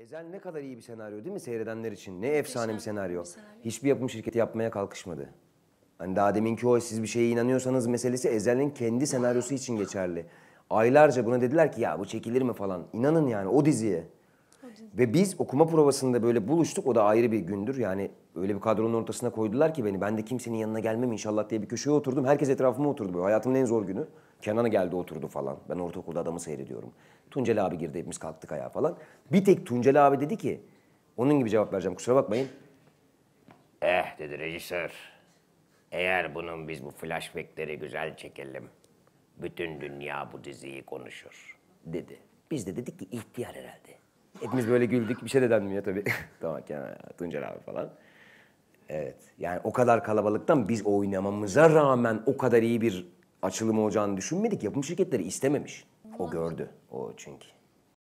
Ezel ne kadar iyi bir senaryo değil mi seyredenler için? Ne efsane bir senaryo. bir senaryo. Hiçbir yapım şirketi yapmaya kalkışmadı. Hani daha deminki o siz bir şeye inanıyorsanız meselesi Ezel'in kendi senaryosu için geçerli. Aylarca buna dediler ki ya bu çekilir mi falan. İnanın yani o diziye. Ve biz okuma provasında böyle buluştuk. O da ayrı bir gündür. Yani öyle bir kadronun ortasına koydular ki beni. Ben de kimsenin yanına gelmem inşallah diye bir köşeye oturdum. Herkes etrafıma oturdu. Böyle. Hayatımın en zor günü. Kenan'a geldi oturdu falan. Ben ortaokulda adamı seyrediyorum. Tuncel abi girdi hepimiz kalktık ayağa falan. Bir tek Tuncel abi dedi ki, onun gibi cevap vereceğim kusura bakmayın. Eh dedi rejisör. Eğer bunun biz bu flashbackleri güzel çekelim. Bütün dünya bu diziyi konuşur dedi. Biz de dedik ki ihtiyar herhalde. Hepimiz böyle güldük. Bir şey de denmiyor tabii. tamam yani Tuncer abi falan. Evet. Yani o kadar kalabalıktan biz oynamamıza rağmen o kadar iyi bir açılım olacağını düşünmedik. Yapım şirketleri istememiş. O gördü. O çünkü.